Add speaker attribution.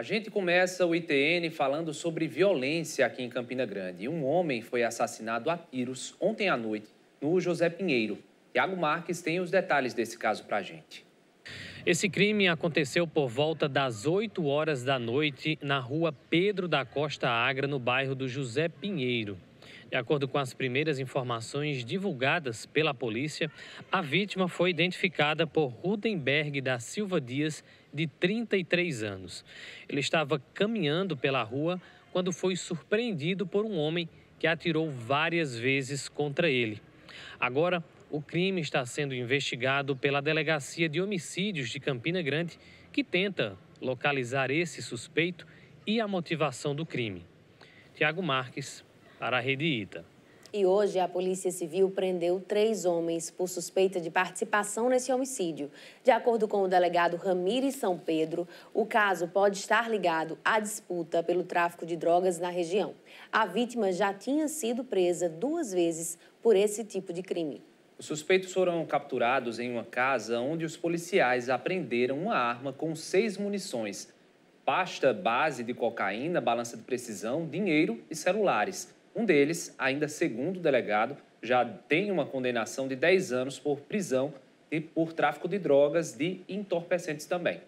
Speaker 1: A gente começa o ITN falando sobre violência aqui em Campina Grande. Um homem foi assassinado a tiros ontem à noite no José Pinheiro. Tiago Marques tem os detalhes
Speaker 2: desse caso para a gente. Esse crime aconteceu por volta das 8 horas da noite na rua Pedro da Costa Agra, no bairro do José Pinheiro. De acordo com as primeiras informações divulgadas pela polícia, a vítima foi identificada por Rudenberg da Silva Dias, de 33 anos. Ele estava caminhando pela rua quando foi surpreendido por um homem que atirou várias vezes contra ele. Agora, o crime está sendo investigado pela Delegacia de Homicídios de Campina Grande, que tenta localizar esse suspeito e a motivação do crime. Tiago Marques, para a Rede Ita.
Speaker 3: E hoje a Polícia Civil prendeu três homens por suspeita de participação nesse homicídio. De acordo com o delegado Ramires São Pedro, o caso pode estar ligado à disputa pelo tráfico de drogas na região. A vítima já tinha sido presa duas vezes por esse tipo de crime.
Speaker 1: Os suspeitos foram capturados em uma casa onde os policiais apreenderam uma arma com seis munições, pasta base de cocaína, balança de precisão, dinheiro e celulares. Um deles, ainda segundo o delegado, já tem uma condenação de 10 anos por prisão e por tráfico de drogas e entorpecentes também.